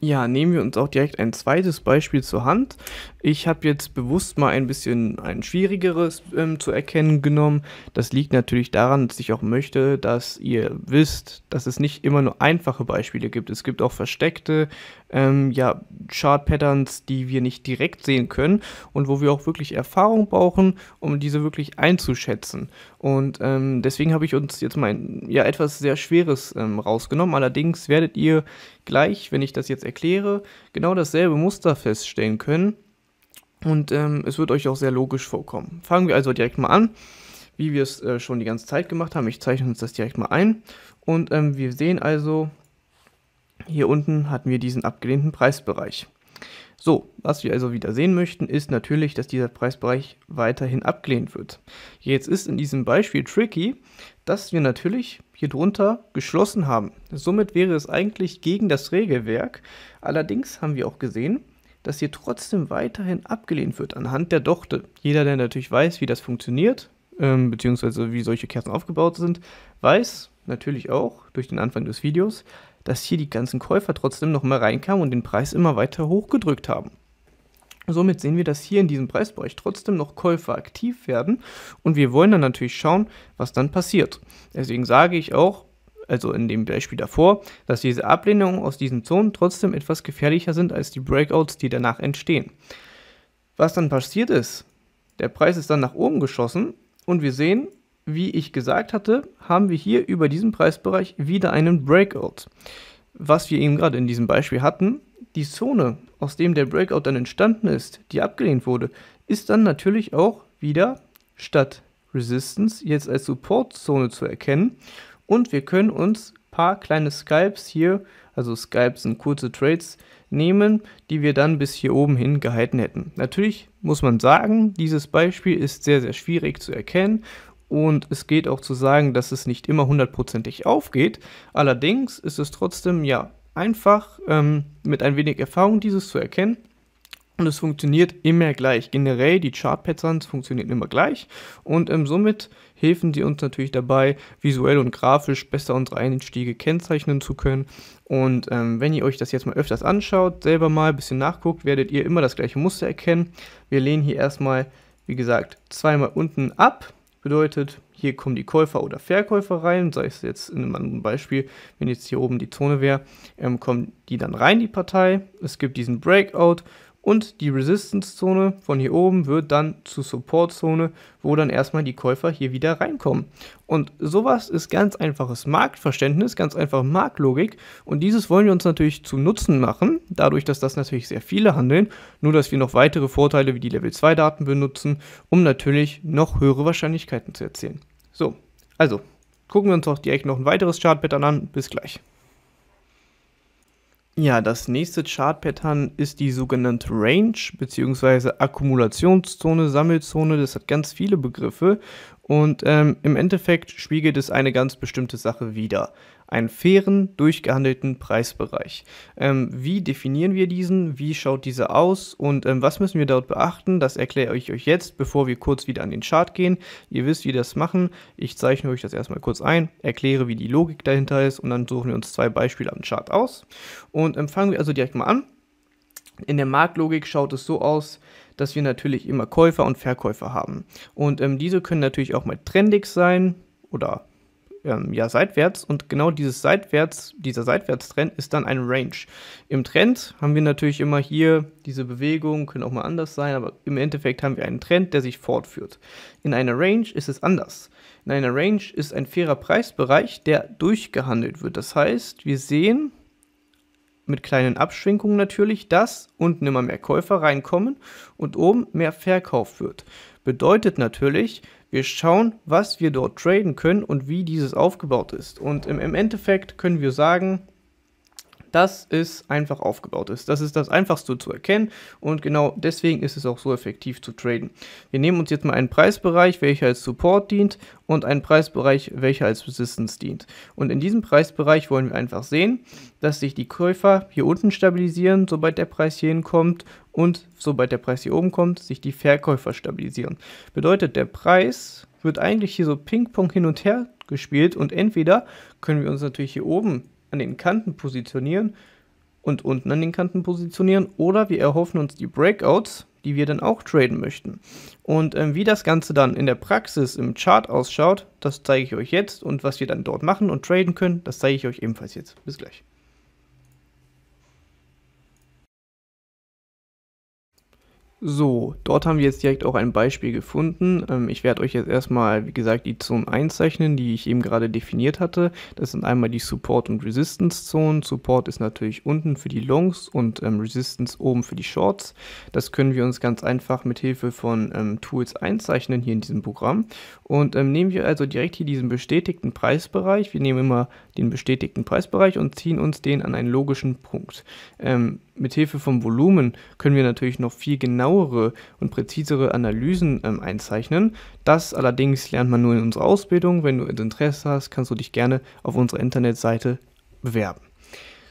Ja, nehmen wir uns auch direkt ein zweites Beispiel zur Hand. Ich habe jetzt bewusst mal ein bisschen ein schwierigeres ähm, zu erkennen genommen. Das liegt natürlich daran, dass ich auch möchte, dass ihr wisst, dass es nicht immer nur einfache Beispiele gibt. Es gibt auch versteckte ähm, ja, Chart-Patterns, die wir nicht direkt sehen können und wo wir auch wirklich Erfahrung brauchen, um diese wirklich einzuschätzen. Und ähm, deswegen habe ich uns jetzt mein ja etwas sehr Schweres ähm, rausgenommen. Allerdings werdet ihr gleich, wenn ich das jetzt erkläre, genau dasselbe Muster feststellen können. Und ähm, es wird euch auch sehr logisch vorkommen. Fangen wir also direkt mal an, wie wir es äh, schon die ganze Zeit gemacht haben. Ich zeichne uns das direkt mal ein. Und ähm, wir sehen also, hier unten hatten wir diesen abgelehnten Preisbereich. So, was wir also wieder sehen möchten, ist natürlich, dass dieser Preisbereich weiterhin abgelehnt wird. Jetzt ist in diesem Beispiel tricky, dass wir natürlich hier drunter geschlossen haben. Somit wäre es eigentlich gegen das Regelwerk. Allerdings haben wir auch gesehen, dass hier trotzdem weiterhin abgelehnt wird anhand der Dochte. Jeder, der natürlich weiß, wie das funktioniert, ähm, beziehungsweise wie solche Kerzen aufgebaut sind, weiß natürlich auch durch den Anfang des Videos, dass hier die ganzen Käufer trotzdem noch mal reinkamen und den Preis immer weiter hochgedrückt haben. Somit sehen wir, dass hier in diesem Preisbereich trotzdem noch Käufer aktiv werden und wir wollen dann natürlich schauen, was dann passiert. Deswegen sage ich auch, also in dem Beispiel davor, dass diese Ablehnungen aus diesen Zonen trotzdem etwas gefährlicher sind als die Breakouts, die danach entstehen. Was dann passiert ist, der Preis ist dann nach oben geschossen und wir sehen, wie ich gesagt hatte, haben wir hier über diesen Preisbereich wieder einen Breakout. Was wir eben gerade in diesem Beispiel hatten, die Zone, aus dem der Breakout dann entstanden ist, die abgelehnt wurde, ist dann natürlich auch wieder statt Resistance jetzt als Support-Zone zu erkennen. Und wir können uns ein paar kleine Skypes hier, also Skypes sind kurze Trades, nehmen, die wir dann bis hier oben hin gehalten hätten. Natürlich muss man sagen, dieses Beispiel ist sehr, sehr schwierig zu erkennen und es geht auch zu sagen, dass es nicht immer hundertprozentig aufgeht. Allerdings ist es trotzdem ja einfach ähm, mit ein wenig Erfahrung dieses zu erkennen. Und es funktioniert immer gleich. Generell die Chart-Patterns funktionieren immer gleich und ähm, somit helfen sie uns natürlich dabei, visuell und grafisch besser unsere Einstiege kennzeichnen zu können. Und ähm, wenn ihr euch das jetzt mal öfters anschaut, selber mal ein bisschen nachguckt, werdet ihr immer das gleiche Muster erkennen. Wir lehnen hier erstmal, wie gesagt, zweimal unten ab Bedeutet, hier kommen die Käufer oder Verkäufer rein, sei es jetzt in einem anderen Beispiel, wenn jetzt hier oben die Zone wäre, ähm, kommen die dann rein, die Partei. Es gibt diesen Breakout und die Resistance-Zone von hier oben wird dann zur Support-Zone, wo dann erstmal die Käufer hier wieder reinkommen. Und sowas ist ganz einfaches Marktverständnis, ganz einfache Marktlogik. Und dieses wollen wir uns natürlich zu Nutzen machen, dadurch, dass das natürlich sehr viele handeln. Nur, dass wir noch weitere Vorteile wie die Level-2-Daten benutzen, um natürlich noch höhere Wahrscheinlichkeiten zu erzielen. So, also gucken wir uns doch direkt noch ein weiteres Chartpattern an. Bis gleich. Ja, das nächste Chart-Pattern ist die sogenannte Range bzw. Akkumulationszone, Sammelzone. Das hat ganz viele Begriffe und ähm, im Endeffekt spiegelt es eine ganz bestimmte Sache wider einen fairen, durchgehandelten Preisbereich. Ähm, wie definieren wir diesen? Wie schaut dieser aus? Und ähm, was müssen wir dort beachten? Das erkläre ich euch jetzt, bevor wir kurz wieder an den Chart gehen. Ihr wisst, wie das machen. Ich zeichne euch das erstmal kurz ein, erkläre, wie die Logik dahinter ist und dann suchen wir uns zwei Beispiele am Chart aus. Und ähm, fangen wir also direkt mal an. In der Marktlogik schaut es so aus, dass wir natürlich immer Käufer und Verkäufer haben. Und ähm, diese können natürlich auch mal trendig sein oder ähm, ja seitwärts und genau dieses seitwärts, dieser Seitwärtstrend ist dann ein Range. Im Trend haben wir natürlich immer hier diese Bewegung, können auch mal anders sein, aber im Endeffekt haben wir einen Trend, der sich fortführt. In einer Range ist es anders. In einer Range ist ein fairer Preisbereich, der durchgehandelt wird. Das heißt, wir sehen, mit kleinen Abschwenkungen natürlich, dass unten immer mehr Käufer reinkommen und oben mehr Verkauf wird. Bedeutet natürlich, wir schauen, was wir dort traden können und wie dieses aufgebaut ist. Und im, im Endeffekt können wir sagen, dass es einfach aufgebaut ist. Das ist das einfachste zu erkennen und genau deswegen ist es auch so effektiv zu traden. Wir nehmen uns jetzt mal einen Preisbereich, welcher als Support dient und einen Preisbereich, welcher als Resistance dient. Und in diesem Preisbereich wollen wir einfach sehen, dass sich die Käufer hier unten stabilisieren, sobald der Preis hier hinkommt und sobald der Preis hier oben kommt, sich die Verkäufer stabilisieren. Bedeutet, der Preis wird eigentlich hier so Ping-Pong hin und her gespielt und entweder können wir uns natürlich hier oben an den Kanten positionieren und unten an den Kanten positionieren oder wir erhoffen uns die Breakouts, die wir dann auch traden möchten. Und ähm, wie das Ganze dann in der Praxis im Chart ausschaut, das zeige ich euch jetzt und was wir dann dort machen und traden können, das zeige ich euch ebenfalls jetzt. Bis gleich. So, dort haben wir jetzt direkt auch ein Beispiel gefunden. Ähm, ich werde euch jetzt erstmal, wie gesagt, die Zonen einzeichnen, die ich eben gerade definiert hatte. Das sind einmal die Support- und Resistance-Zonen. Support ist natürlich unten für die Longs und ähm, Resistance oben für die Shorts. Das können wir uns ganz einfach mit Hilfe von ähm, Tools einzeichnen hier in diesem Programm. Und ähm, nehmen wir also direkt hier diesen bestätigten Preisbereich. Wir nehmen immer den bestätigten Preisbereich und ziehen uns den an einen logischen Punkt. Ähm, mit Hilfe vom Volumen können wir natürlich noch viel genauere und präzisere Analysen ähm, einzeichnen. Das allerdings lernt man nur in unserer Ausbildung. Wenn du Interesse hast, kannst du dich gerne auf unserer Internetseite bewerben.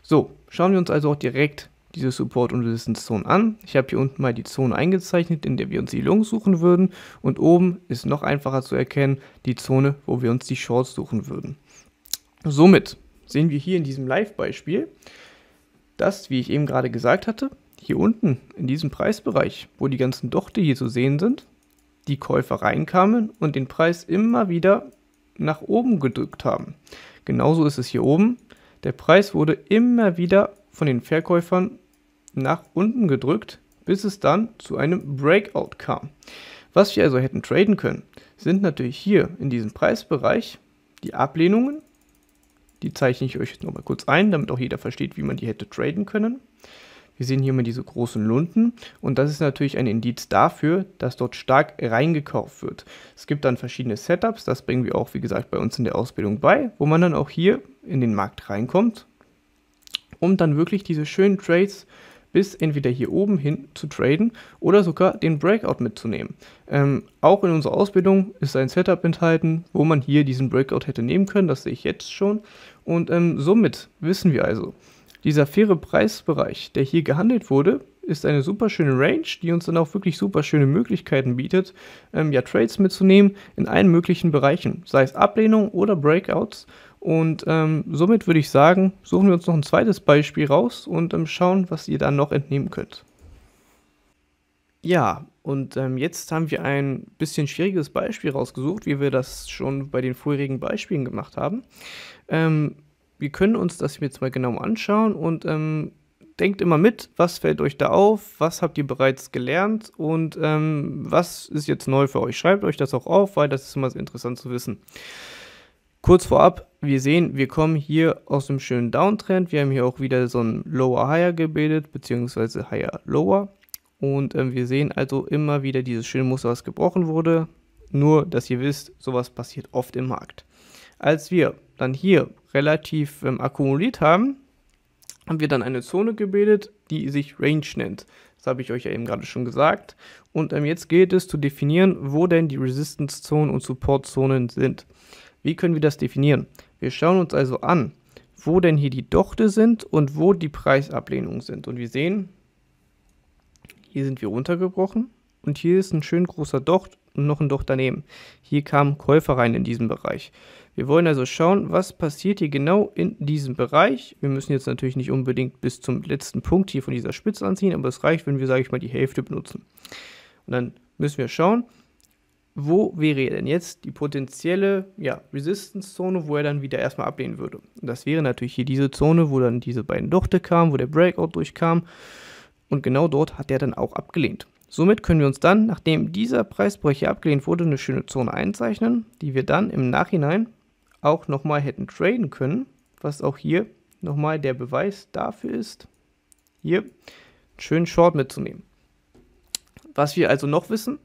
So, schauen wir uns also auch direkt diese Support- und Resistance-Zone an. Ich habe hier unten mal die Zone eingezeichnet, in der wir uns die Lungen suchen würden. Und oben ist noch einfacher zu erkennen, die Zone, wo wir uns die Shorts suchen würden. Somit sehen wir hier in diesem Live-Beispiel, das, wie ich eben gerade gesagt hatte, hier unten in diesem Preisbereich, wo die ganzen Dochte hier zu sehen sind, die Käufer reinkamen und den Preis immer wieder nach oben gedrückt haben. Genauso ist es hier oben. Der Preis wurde immer wieder von den Verkäufern nach unten gedrückt, bis es dann zu einem Breakout kam. Was wir also hätten traden können, sind natürlich hier in diesem Preisbereich die Ablehnungen die zeichne ich euch jetzt nochmal kurz ein, damit auch jeder versteht, wie man die hätte traden können. Wir sehen hier mal diese großen Lunden und das ist natürlich ein Indiz dafür, dass dort stark reingekauft wird. Es gibt dann verschiedene Setups, das bringen wir auch, wie gesagt, bei uns in der Ausbildung bei, wo man dann auch hier in den Markt reinkommt, um dann wirklich diese schönen Trades bis entweder hier oben hin zu traden oder sogar den Breakout mitzunehmen. Ähm, auch in unserer Ausbildung ist ein Setup enthalten, wo man hier diesen Breakout hätte nehmen können, das sehe ich jetzt schon, und ähm, somit wissen wir also, dieser faire Preisbereich, der hier gehandelt wurde, ist eine super schöne Range, die uns dann auch wirklich super schöne Möglichkeiten bietet, ähm, ja, Trades mitzunehmen in allen möglichen Bereichen, sei es Ablehnung oder Breakouts. Und ähm, somit würde ich sagen, suchen wir uns noch ein zweites Beispiel raus und ähm, schauen, was ihr dann noch entnehmen könnt. Ja, und ähm, jetzt haben wir ein bisschen schwieriges Beispiel rausgesucht, wie wir das schon bei den vorherigen Beispielen gemacht haben. Ähm, wir können uns das jetzt mal genau anschauen und ähm, denkt immer mit, was fällt euch da auf, was habt ihr bereits gelernt und ähm, was ist jetzt neu für euch. Schreibt euch das auch auf, weil das ist immer interessant zu wissen. Kurz vorab, wir sehen, wir kommen hier aus dem schönen Downtrend. Wir haben hier auch wieder so ein Lower-Higher gebildet, beziehungsweise Higher-Lower. Und äh, wir sehen also immer wieder dieses schöne Muster, was gebrochen wurde. Nur, dass ihr wisst, sowas passiert oft im Markt. Als wir dann hier relativ ähm, akkumuliert haben, haben wir dann eine Zone gebildet, die sich Range nennt. Das habe ich euch ja eben gerade schon gesagt. Und ähm, jetzt geht es zu definieren, wo denn die Resistance-Zonen und Support-Zonen sind. Wie können wir das definieren? Wir schauen uns also an, wo denn hier die Dochte sind und wo die Preisablehnungen sind. Und wir sehen, hier sind wir untergebrochen und hier ist ein schön großer Docht und noch ein Docht daneben. Hier kamen Käufer rein in diesem Bereich. Wir wollen also schauen, was passiert hier genau in diesem Bereich. Wir müssen jetzt natürlich nicht unbedingt bis zum letzten Punkt hier von dieser Spitze anziehen, aber es reicht, wenn wir, sage ich mal, die Hälfte benutzen. Und dann müssen wir schauen, wo wäre denn jetzt die potenzielle ja, Resistance-Zone, wo er dann wieder erstmal ablehnen würde. Und das wäre natürlich hier diese Zone, wo dann diese beiden Dochte kamen, wo der Breakout durchkam und genau dort hat er dann auch abgelehnt. Somit können wir uns dann, nachdem dieser Preisbrecher abgelehnt wurde, eine schöne Zone einzeichnen, die wir dann im Nachhinein auch nochmal hätten traden können, was auch hier nochmal der Beweis dafür ist, hier einen schönen Short mitzunehmen. Was wir also noch wissen,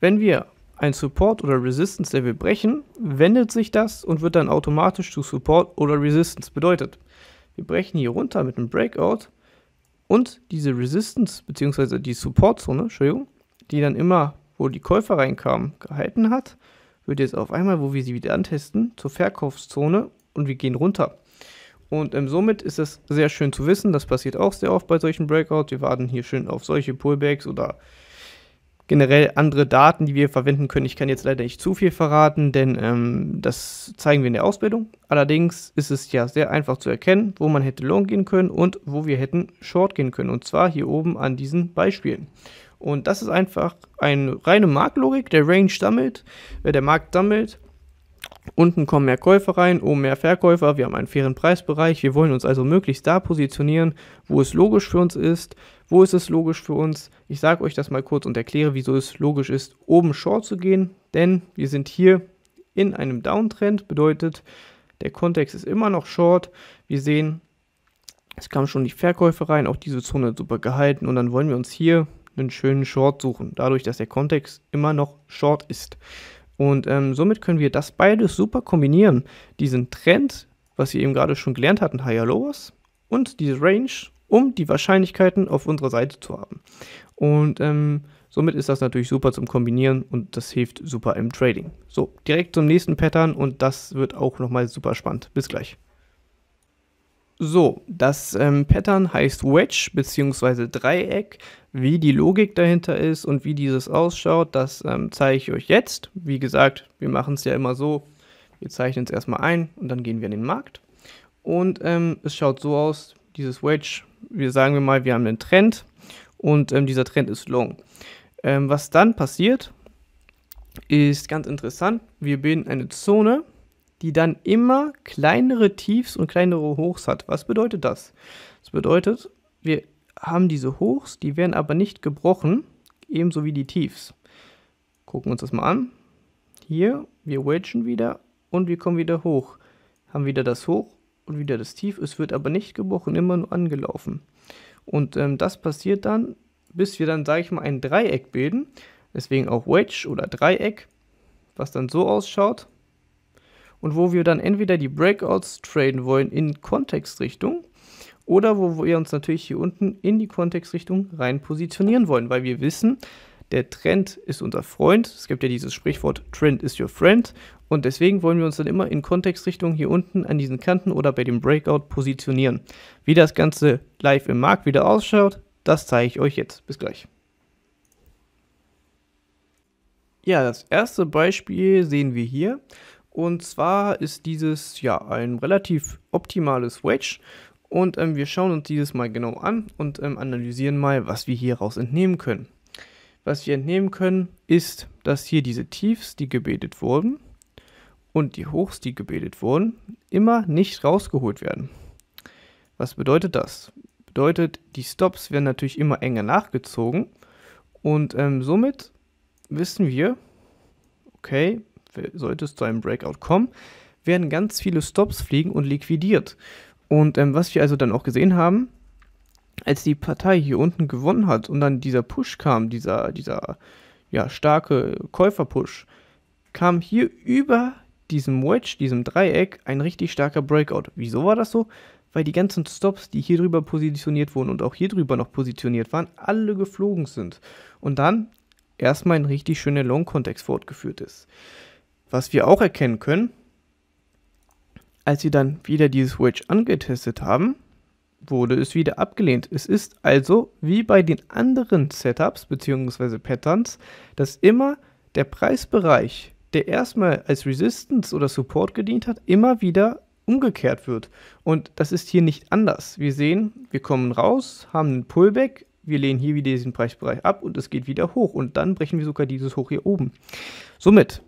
wenn wir ein Support oder Resistance Level brechen, wendet sich das und wird dann automatisch zu Support oder Resistance bedeutet. Wir brechen hier runter mit einem Breakout und diese Resistance, beziehungsweise die Supportzone, Entschuldigung, die dann immer, wo die Käufer reinkamen, gehalten hat, wird jetzt auf einmal, wo wir sie wieder antesten, zur Verkaufszone und wir gehen runter. Und ähm, somit ist es sehr schön zu wissen, das passiert auch sehr oft bei solchen Breakouts. Wir warten hier schön auf solche Pullbacks oder generell andere Daten, die wir verwenden können. Ich kann jetzt leider nicht zu viel verraten, denn ähm, das zeigen wir in der Ausbildung. Allerdings ist es ja sehr einfach zu erkennen, wo man hätte Long gehen können und wo wir hätten Short gehen können. Und zwar hier oben an diesen Beispielen. Und das ist einfach eine reine Marktlogik. Der Range sammelt, äh, der Markt sammelt Unten kommen mehr Käufer rein, oben mehr Verkäufer, wir haben einen fairen Preisbereich, wir wollen uns also möglichst da positionieren, wo es logisch für uns ist. Wo ist es logisch für uns? Ich sage euch das mal kurz und erkläre, wieso es logisch ist, oben Short zu gehen, denn wir sind hier in einem Downtrend, bedeutet, der Kontext ist immer noch Short. Wir sehen, es kamen schon die Verkäufe rein, auch diese Zone super gehalten und dann wollen wir uns hier einen schönen Short suchen, dadurch, dass der Kontext immer noch Short ist. Und ähm, somit können wir das beides super kombinieren. Diesen Trend, was wir eben gerade schon gelernt hatten, Higher Lowers und diese Range, um die Wahrscheinlichkeiten auf unserer Seite zu haben. Und ähm, somit ist das natürlich super zum Kombinieren und das hilft super im Trading. So, direkt zum nächsten Pattern und das wird auch nochmal super spannend. Bis gleich. So, das ähm, Pattern heißt Wedge bzw. Dreieck. Wie die Logik dahinter ist und wie dieses ausschaut, das ähm, zeige ich euch jetzt. Wie gesagt, wir machen es ja immer so. Wir zeichnen es erstmal ein und dann gehen wir in den Markt. Und ähm, es schaut so aus, dieses Wedge. Wir sagen wir mal, wir haben einen Trend und ähm, dieser Trend ist long. Ähm, was dann passiert, ist ganz interessant. Wir bilden eine Zone die dann immer kleinere Tiefs und kleinere Hochs hat. Was bedeutet das? Das bedeutet, wir haben diese Hochs, die werden aber nicht gebrochen, ebenso wie die Tiefs. Gucken uns das mal an. Hier, wir wedgen wieder und wir kommen wieder hoch. Haben wieder das Hoch und wieder das Tief. Es wird aber nicht gebrochen, immer nur angelaufen. Und ähm, das passiert dann, bis wir dann, sage ich mal, ein Dreieck bilden. Deswegen auch Wedge oder Dreieck, was dann so ausschaut und wo wir dann entweder die Breakouts traden wollen in Kontextrichtung oder wo wir uns natürlich hier unten in die Kontextrichtung rein positionieren wollen, weil wir wissen, der Trend ist unser Freund. Es gibt ja dieses Sprichwort Trend is your friend und deswegen wollen wir uns dann immer in Kontextrichtung hier unten an diesen Kanten oder bei dem Breakout positionieren. Wie das Ganze live im Markt wieder ausschaut, das zeige ich euch jetzt. Bis gleich. Ja, das erste Beispiel sehen wir hier. Und zwar ist dieses ja ein relativ optimales Wedge. Und ähm, wir schauen uns dieses mal genau an und ähm, analysieren mal, was wir hier raus entnehmen können. Was wir entnehmen können, ist, dass hier diese Tiefs, die gebetet wurden, und die Hochs, die gebetet wurden, immer nicht rausgeholt werden. Was bedeutet das? Bedeutet, die Stops werden natürlich immer enger nachgezogen und ähm, somit wissen wir, okay, sollte es zu einem Breakout kommen, werden ganz viele Stops fliegen und liquidiert. Und ähm, was wir also dann auch gesehen haben, als die Partei hier unten gewonnen hat und dann dieser Push kam, dieser, dieser ja, starke Käuferpush, kam hier über diesem Wedge, diesem Dreieck, ein richtig starker Breakout. Wieso war das so? Weil die ganzen Stops, die hier drüber positioniert wurden und auch hier drüber noch positioniert waren, alle geflogen sind. Und dann erstmal ein richtig schöner Long-Kontext fortgeführt ist. Was wir auch erkennen können, als sie dann wieder dieses Wedge angetestet haben, wurde es wieder abgelehnt. Es ist also wie bei den anderen Setups bzw. Patterns, dass immer der Preisbereich, der erstmal als Resistance oder Support gedient hat, immer wieder umgekehrt wird. Und das ist hier nicht anders. Wir sehen, wir kommen raus, haben einen Pullback, wir lehnen hier wieder diesen Preisbereich ab und es geht wieder hoch und dann brechen wir sogar dieses Hoch hier oben. Somit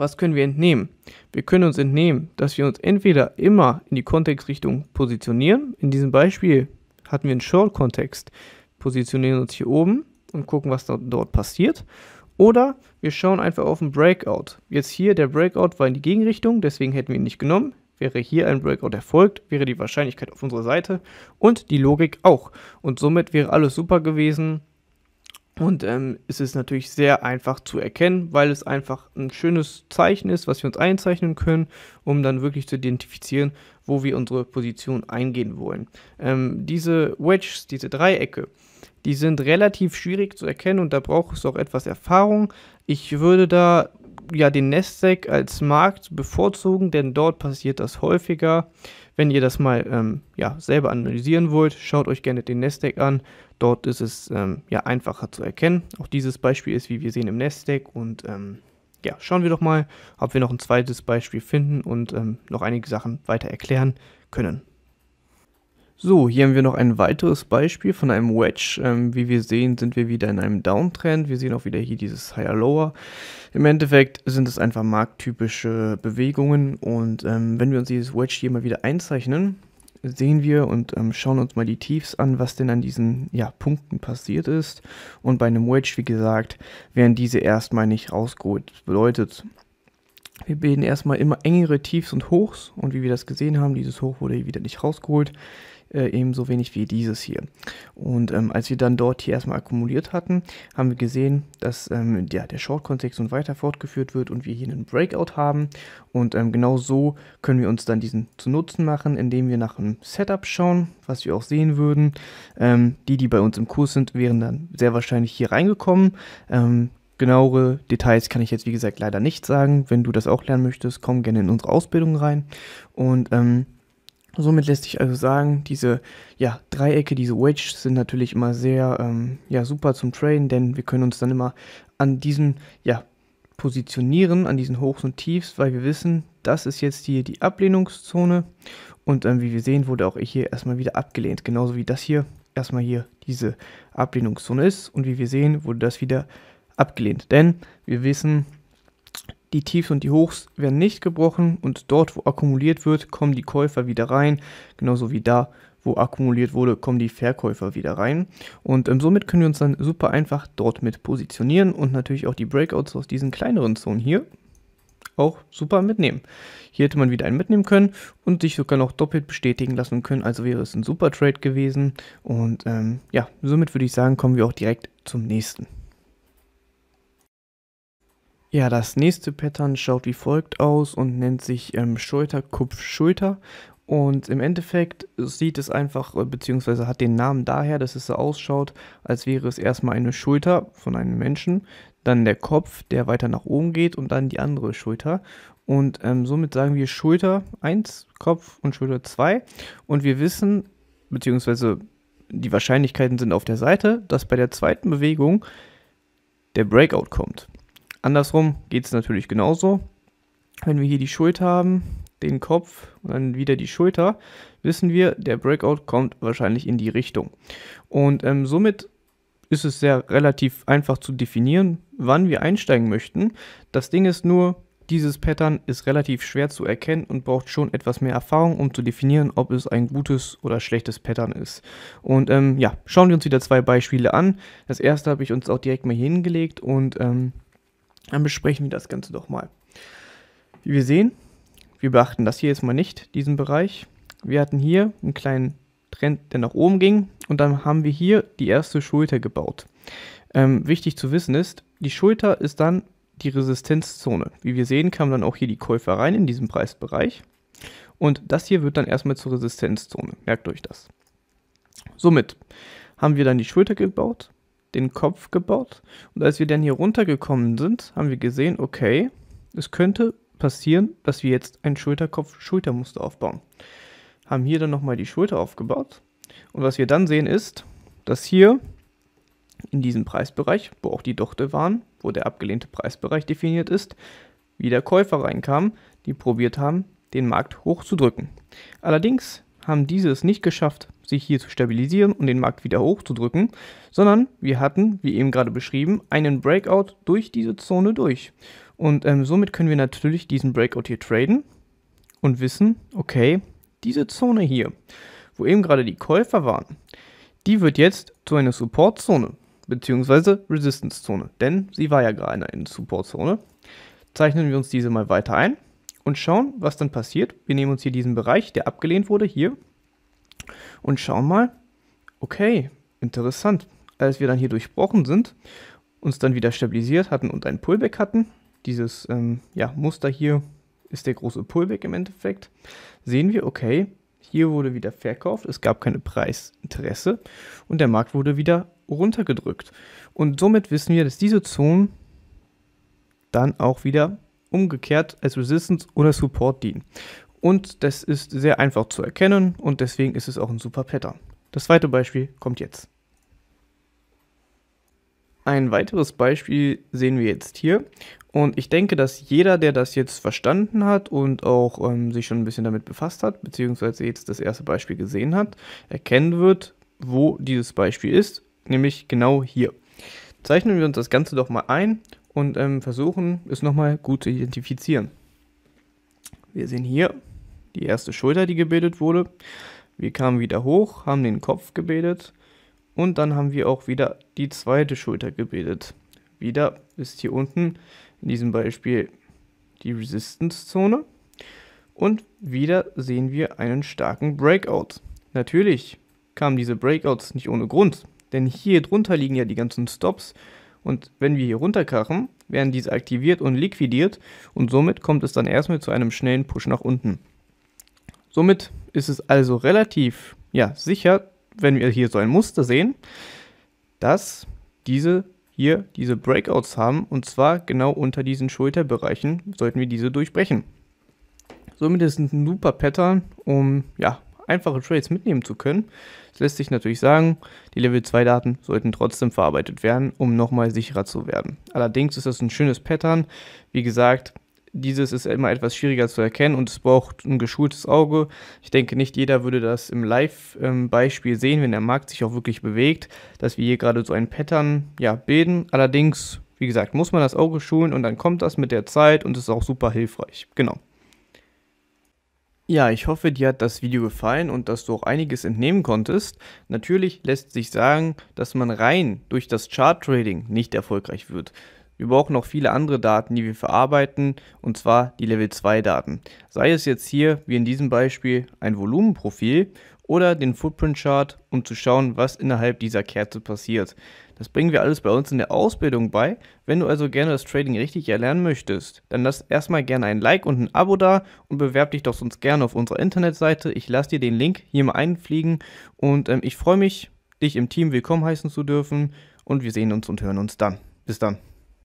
was können wir entnehmen? Wir können uns entnehmen, dass wir uns entweder immer in die Kontextrichtung positionieren. In diesem Beispiel hatten wir einen Short-Kontext, positionieren uns hier oben und gucken, was dort passiert. Oder wir schauen einfach auf den Breakout. Jetzt hier, der Breakout war in die Gegenrichtung, deswegen hätten wir ihn nicht genommen. Wäre hier ein Breakout erfolgt, wäre die Wahrscheinlichkeit auf unserer Seite und die Logik auch. Und somit wäre alles super gewesen und ähm, es ist natürlich sehr einfach zu erkennen, weil es einfach ein schönes Zeichen ist, was wir uns einzeichnen können, um dann wirklich zu identifizieren, wo wir unsere Position eingehen wollen. Ähm, diese Wedges, diese Dreiecke, die sind relativ schwierig zu erkennen und da braucht es auch etwas Erfahrung. Ich würde da ja, den Nasdaq als Markt bevorzugen, denn dort passiert das häufiger. Wenn ihr das mal ähm, ja, selber analysieren wollt, schaut euch gerne den Nasdaq an. Dort ist es ähm, ja einfacher zu erkennen. Auch dieses Beispiel ist, wie wir sehen, im Nasdaq. Und ähm, ja, schauen wir doch mal, ob wir noch ein zweites Beispiel finden und ähm, noch einige Sachen weiter erklären können. So, hier haben wir noch ein weiteres Beispiel von einem Wedge. Ähm, wie wir sehen, sind wir wieder in einem Downtrend. Wir sehen auch wieder hier dieses Higher-Lower. Im Endeffekt sind es einfach markttypische Bewegungen. Und ähm, wenn wir uns dieses Wedge hier mal wieder einzeichnen, sehen wir und ähm, schauen uns mal die Tiefs an, was denn an diesen ja, Punkten passiert ist. Und bei einem Wedge, wie gesagt, werden diese erstmal nicht rausgeholt. Das bedeutet, wir bilden erstmal immer engere Tiefs und Hochs und wie wir das gesehen haben, dieses Hoch wurde hier wieder nicht rausgeholt äh, ebenso wenig wie dieses hier. Und ähm, als wir dann dort hier erstmal akkumuliert hatten, haben wir gesehen, dass ähm, ja, der Short-Kontext und weiter fortgeführt wird und wir hier einen Breakout haben. Und ähm, genau so können wir uns dann diesen zu Nutzen machen, indem wir nach einem Setup schauen, was wir auch sehen würden. Ähm, die, die bei uns im Kurs sind, wären dann sehr wahrscheinlich hier reingekommen. Ähm, genauere Details kann ich jetzt, wie gesagt, leider nicht sagen. Wenn du das auch lernen möchtest, komm gerne in unsere Ausbildung rein. Und ähm, Somit lässt sich also sagen, diese ja, Dreiecke, diese Wedges sind natürlich immer sehr ähm, ja, super zum Traden, denn wir können uns dann immer an diesen ja, positionieren, an diesen Hochs und Tiefs, weil wir wissen, das ist jetzt hier die Ablehnungszone und ähm, wie wir sehen, wurde auch hier erstmal wieder abgelehnt, genauso wie das hier erstmal hier diese Ablehnungszone ist und wie wir sehen, wurde das wieder abgelehnt, denn wir wissen, die Tiefs und die Hochs werden nicht gebrochen und dort, wo akkumuliert wird, kommen die Käufer wieder rein, genauso wie da, wo akkumuliert wurde, kommen die Verkäufer wieder rein. Und ähm, somit können wir uns dann super einfach dort mit positionieren und natürlich auch die Breakouts aus diesen kleineren Zonen hier auch super mitnehmen. Hier hätte man wieder einen mitnehmen können und sich sogar noch doppelt bestätigen lassen können, also wäre es ein super Trade gewesen. Und ähm, ja, somit würde ich sagen, kommen wir auch direkt zum nächsten. Ja, das nächste Pattern schaut wie folgt aus und nennt sich ähm, Schulter, Kopf, Schulter. Und im Endeffekt sieht es einfach, äh, beziehungsweise hat den Namen daher, dass es so ausschaut, als wäre es erstmal eine Schulter von einem Menschen, dann der Kopf, der weiter nach oben geht und dann die andere Schulter. Und ähm, somit sagen wir Schulter 1, Kopf und Schulter 2. Und wir wissen, beziehungsweise die Wahrscheinlichkeiten sind auf der Seite, dass bei der zweiten Bewegung der Breakout kommt. Andersrum geht es natürlich genauso. Wenn wir hier die Schulter haben, den Kopf und dann wieder die Schulter, wissen wir, der Breakout kommt wahrscheinlich in die Richtung. Und ähm, somit ist es sehr relativ einfach zu definieren, wann wir einsteigen möchten. Das Ding ist nur, dieses Pattern ist relativ schwer zu erkennen und braucht schon etwas mehr Erfahrung, um zu definieren, ob es ein gutes oder schlechtes Pattern ist. Und ähm, ja, schauen wir uns wieder zwei Beispiele an. Das erste habe ich uns auch direkt mal hingelegt und ähm, dann besprechen wir das Ganze doch mal. Wie wir sehen, wir beachten das hier jetzt mal nicht, diesen Bereich. Wir hatten hier einen kleinen Trend, der nach oben ging und dann haben wir hier die erste Schulter gebaut. Ähm, wichtig zu wissen ist, die Schulter ist dann die Resistenzzone. Wie wir sehen, kamen dann auch hier die Käufer rein in diesem Preisbereich und das hier wird dann erstmal zur Resistenzzone. Merkt euch das. Somit haben wir dann die Schulter gebaut den Kopf gebaut. Und als wir dann hier runtergekommen sind, haben wir gesehen, okay, es könnte passieren, dass wir jetzt ein Schulterkopf-Schultermuster aufbauen. Haben hier dann nochmal die Schulter aufgebaut. Und was wir dann sehen ist, dass hier in diesem Preisbereich, wo auch die Dochte waren, wo der abgelehnte Preisbereich definiert ist, wieder Käufer reinkamen, die probiert haben, den Markt hochzudrücken. Allerdings haben diese es nicht geschafft, sich hier zu stabilisieren und den Markt wieder hochzudrücken, sondern wir hatten, wie eben gerade beschrieben, einen Breakout durch diese Zone durch. Und ähm, somit können wir natürlich diesen Breakout hier traden und wissen, okay, diese Zone hier, wo eben gerade die Käufer waren, die wird jetzt zu einer Supportzone bzw. Resistance-Zone, denn sie war ja gerade eine Supportzone. Zeichnen wir uns diese mal weiter ein und schauen, was dann passiert. Wir nehmen uns hier diesen Bereich, der abgelehnt wurde, hier und schauen mal, okay, interessant. Als wir dann hier durchbrochen sind, uns dann wieder stabilisiert hatten und ein Pullback hatten, dieses ähm, ja, Muster hier ist der große Pullback im Endeffekt, sehen wir, okay, hier wurde wieder verkauft, es gab keine Preisinteresse und der Markt wurde wieder runtergedrückt. Und somit wissen wir, dass diese Zonen dann auch wieder umgekehrt als Resistance oder Support dienen. Und das ist sehr einfach zu erkennen und deswegen ist es auch ein super Pattern. Das zweite Beispiel kommt jetzt. Ein weiteres Beispiel sehen wir jetzt hier. Und ich denke, dass jeder, der das jetzt verstanden hat und auch ähm, sich schon ein bisschen damit befasst hat, beziehungsweise jetzt das erste Beispiel gesehen hat, erkennen wird, wo dieses Beispiel ist, nämlich genau hier. Zeichnen wir uns das Ganze doch mal ein und ähm, versuchen es nochmal gut zu identifizieren. Wir sehen hier die erste Schulter, die gebildet wurde. Wir kamen wieder hoch, haben den Kopf gebildet und dann haben wir auch wieder die zweite Schulter gebildet. Wieder ist hier unten in diesem Beispiel die Resistance-Zone und wieder sehen wir einen starken Breakout. Natürlich kamen diese Breakouts nicht ohne Grund, denn hier drunter liegen ja die ganzen Stops und wenn wir hier runterkrachen, werden diese aktiviert und liquidiert und somit kommt es dann erstmal zu einem schnellen Push nach unten. Somit ist es also relativ ja, sicher, wenn wir hier so ein Muster sehen, dass diese hier diese Breakouts haben und zwar genau unter diesen Schulterbereichen sollten wir diese durchbrechen. Somit ist es ein super Pattern, um ja, einfache Trades mitnehmen zu können. Es lässt sich natürlich sagen, die Level 2 Daten sollten trotzdem verarbeitet werden, um nochmal sicherer zu werden. Allerdings ist das ein schönes Pattern. Wie gesagt, dieses ist immer etwas schwieriger zu erkennen und es braucht ein geschultes Auge. Ich denke, nicht jeder würde das im Live-Beispiel sehen, wenn der Markt sich auch wirklich bewegt, dass wir hier gerade so ein Pattern ja, bilden. Allerdings, wie gesagt, muss man das Auge schulen und dann kommt das mit der Zeit und ist auch super hilfreich. Genau. Ja, ich hoffe, dir hat das Video gefallen und dass du auch einiges entnehmen konntest. Natürlich lässt sich sagen, dass man rein durch das Chart-Trading nicht erfolgreich wird. Wir brauchen noch viele andere Daten, die wir verarbeiten, und zwar die Level 2 Daten. Sei es jetzt hier, wie in diesem Beispiel, ein Volumenprofil oder den Footprint Chart, um zu schauen, was innerhalb dieser Kerze passiert. Das bringen wir alles bei uns in der Ausbildung bei. Wenn du also gerne das Trading richtig erlernen möchtest, dann lass erstmal gerne ein Like und ein Abo da und bewerb dich doch sonst gerne auf unserer Internetseite. Ich lasse dir den Link hier mal einfliegen und ähm, ich freue mich, dich im Team willkommen heißen zu dürfen und wir sehen uns und hören uns dann. Bis dann.